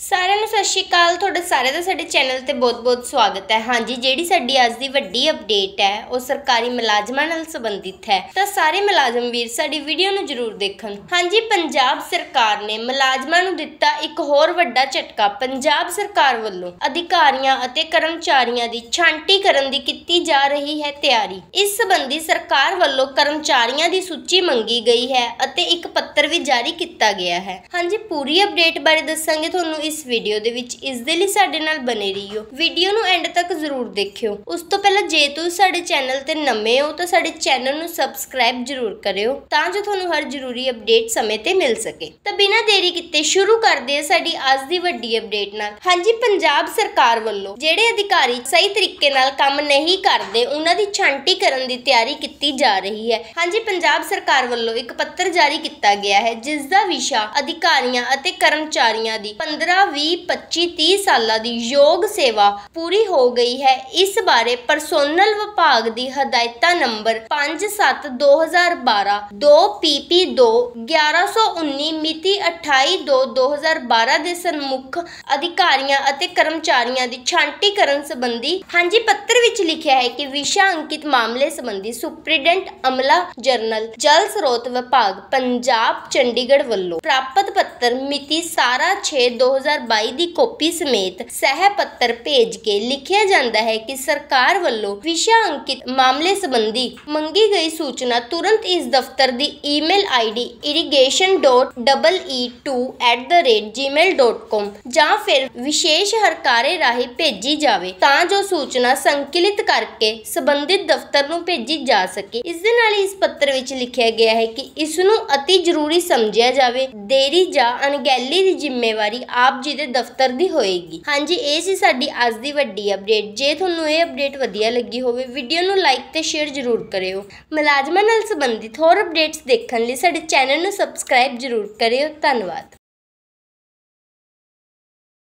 ਸਾਰਿਆਂ ਨੂੰ ਸਤਿ ਸ਼੍ਰੀ ਅਕਾਲ ਤੁਹਾਡੇ ਸਾਰੇ ਦਾ ਸਾਡੇ ਚੈਨਲ ਤੇ ਬਹੁਤ-ਬਹੁਤ ਸਵਾਗਤ ਹੈ ਹਾਂਜੀ ਜਿਹੜੀ ਸਾਡੀ ਅੱਜ ਦੀ ਵੱਡੀ ਅਪਡੇਟ ਹੈ ਉਹ ਸਰਕਾਰੀ ਮੁਲਾਜ਼ਮਾਂ ਨਾਲ ਸੰਬੰਧਿਤ ਹੈ ਤਾਂ ਸਾਰੇ ਮੁਲਾਜ਼ਮ ਵੀਰ ਸਾਡੀ ਵੀਡੀਓ ਨੂੰ ਜ਼ਰੂਰ ਦੇਖਣ ਹਾਂਜੀ ਪੰਜਾਬ ਸਰਕਾਰ ਨੇ ਮੁਲਾਜ਼ਮਾਂ ਨੂੰ ਦਿੱਤਾ ਇੱਕ ਹੋਰ ਵੱਡਾ ਝਟਕਾ ਪੰਜਾਬ ਸਰਕਾਰ ਵੱਲੋਂ ਅਧਿਕਾਰੀਆਂ ਅਤੇ ਕਰਮਚਾਰੀਆਂ ਦੀ ਛਾਂਟੀ ਕਰਨ ਦੀ ਕੀਤੀ ਜਾ ਰਹੀ ਹੈ ਤਿਆਰੀ ਇਸ ਸੰਬੰਧੀ ਸਰਕਾਰ ਵੱਲੋਂ ਕਰਮਚਾਰੀਆਂ ਦੀ ਸੂਚੀ ਮੰਗੀ ਗਈ ਹੈ ਅਤੇ ਇੱਕ ਪੱਤਰ ਵੀ ਜਾਰੀ ਕੀਤਾ ਗਿਆ ਹੈ ਹਾਂਜੀ ਪੂਰੀ ਅਪਡੇਟ ਬਾਰੇ ਦੱਸਾਂਗੇ ਤੁਹਾਨੂੰ ਇਸ ਵੀਡੀਓ ਦੇ ਵਿੱਚ ਇਸ ਦੇ ਲਈ ਸਾਡੇ ਨਾਲ ਬਨੇ ਰਹੀਓ ਵੀਡੀਓ ਨੂੰ ਐਂਡ ਤੱਕ ਜ਼ਰੂਰ ਦੇਖਿਓ ਉਸ ਤੋਂ ਪਹਿਲਾਂ ਜੇ ਤੁਸੀਂ ਸਾਡੇ ਚੈਨਲ ਤੇ ਨਵੇਂ ਹੋ ਤਾਂ ਸਾਡੇ ਚੈਨਲ ਨੂੰ ਸਬਸਕ੍ਰਾਈਬ ਜ਼ਰੂਰ ਕਰਿਓ ਤਾਂ ਜੋ ਤੁਹਾਨੂੰ ਹਰ ਜ਼ਰੂਰੀ ਅਪਡੇਟ ਸਮੇਂ ਤੇ ਮਿਲ ਸਕੇ ਤਾਂ ਬਿਨਾਂ ਦੇਰੀ ਕੀਤੇ ਸ਼ੁਰੂ ਕਰਦੇ ਹਾਂ ਸਾਡੀ ਅੱਜ ਦੀ ਵੱਡੀ ਅਪਡੇਟ ਨਾਲ ਹਾਂਜੀ ਪੰਜਾਬ ਸਰਕਾਰ ਵੱਲੋਂ ਜਿਹੜੇ ਅਧਿਕਾਰੀ ਸਹੀ ਤਰੀਕੇ ਨਾਲ ਕੰਮ ਨਹੀਂ ਕਰਦੇ ਉਹਨਾਂ ਦੀ ਛਾਂਟੀ ਕਰਨ ਦੀ ਤਿਆਰੀ ਕੀਤੀ ਜਾ ਰਹੀ ਹੈ ਹਾਂਜੀ ਪੰਜਾਬ ਸਰਕਾਰ ਵੱਲੋਂ ਇੱਕ ਪੱਤਰ ਜਾਰੀ ਕੀਤਾ ਗਿਆ ਹੈ ਜਿਸ ਦਾ ਵਿਸ਼ਾ ਅਧਿਕਾਰੀਆਂ ਅਤੇ ਕਰਮਚਾਰੀਆਂ ਦੀ 15 ਮਹਿਲਾ ਵੀ 25-30 ਸਾਲਾਂ ਦੀ ਯੋਗ ਸੇਵਾ ਪੂਰੀ ਹੋ ਗਈ ਹੈ ਇਸ ਬਾਰੇ ਪਰਸੋਨਲ ਵਿਭਾਗ ਦੀ ਹਦਾਇਤਾਂ ਨੰਬਰ 57/2012 2PP2 1119 ਮਿਤੀ 28/2/2012 ਦੇ ਸਨਮੁਖ ਅਧਿਕਾਰੀਆਂ ਅਤੇ ਕਰਮਚਾਰੀਆਂ ਦੀ ਛਾਂਟੀ ਕਰਨ ਸੰਬੰਧੀ ਹਾਂਜੀ ਪੱਤਰ ਵਿੱਚ ਲਿਖਿਆ ਹੈ ਕਿ ਵਿਸ਼ਾ ਅੰਕਿਤ ਮਾਮਲੇ ਸੰਬੰਧੀ ਸੁਪਰੀਡੈਂਟ ਅਮਲਾ ਜਰਨਲ ਜਲ ਸਰੋਤ ਵਿਭਾਗ ਪੰਜਾਬ ਚੰਡੀਗੜ੍ਹ ਵੱਲੋਂ ਪ੍ਰਾਪਤ ਪੱਤਰ ਮਿਤੀ 17 6 2 2022 ਦੀ ਕਾਪੀ ਸਮੇਤ ਸਹਿ ਪੱਤਰ ਭੇਜ ਕੇ ਲਿਖਿਆ ਜਾਂਦਾ ਹੈ ਕਿ ਸਰਕਾਰ ਵੱਲੋਂ ਵਿਸ਼ਾ ਅੰਕਿਤ ਮਾਮਲੇ ਸੰਬੰਧੀ ਮੰਗੀ ਗਈ ਸੂਚਨਾ ਤੁਰੰਤ ਇਸ ਦਫ਼ਤਰ ਦੀ ਈਮੇਲ ਆਈਡੀ irrigation.ee2@gmail.com ਜਾਂ ਫਿਰ ਵਿਸ਼ੇਸ਼ ਹਰਕਾਰੇ ਰਾਹੀਂ ਭੇਜੀ ਜਾਵੇ ਤਾਂ ਜੋ ਸੂਚਨਾ ਸੰਕਲਿਤ ਕਰਕੇ ਸੰਬੰਧਿਤ ਦਫ਼ਤਰ ਨੂੰ ਭੇਜੀ ਜਾ ਸਕੇ ਇਸ ਦੇ ਨਾਲ ਇਸ ਪੱਤਰ ਵਿੱਚ ਲਿਖਿਆ ਗਿਆ ਹੈ ਕਿ ਇਸ ਨੂੰ ਅਤੀ ਜ਼ਰੂਰੀ ਸਮਝਿਆ ਜਾਵੇ ਦੇਰੀ ਜਾਂ ਅਣਗਹਿਲੀ ਦੀ ਜ਼ਿੰਮੇਵਾਰੀ ਆਪ ਜੀ ਦੇ ਦਫ਼ਤਰ ਦੀ ਹੋਏਗੀ ਹਾਂਜੀ ਇਹ ਸੀ ਸਾਡੀ ਅੱਜ ਦੀ ਵੱਡੀ ਅਪਡੇਟ ਜੇ ਤੁਹਾਨੂੰ ਇਹ ਅਪਡੇਟ ਵਧੀਆ ਲੱਗੀ ਹੋਵੇ ਵੀਡੀਓ ਨੂੰ ਲਾਈਕ ਤੇ ਸ਼ੇਅਰ ਜ਼ਰੂਰ ਕਰਿਓ ਮਲਾਜਮਾਂ ਨਾਲ ਸੰਬੰਧਿਤ ਹੋਰ ਅਪਡੇਟਸ ਦੇਖਣ ਲਈ ਸਾਡੇ ਚੈਨਲ ਨੂੰ ਸਬਸਕ੍ਰਾਈਬ ਜ਼ਰੂਰ ਕਰਿਓ ਧੰਨਵਾਦ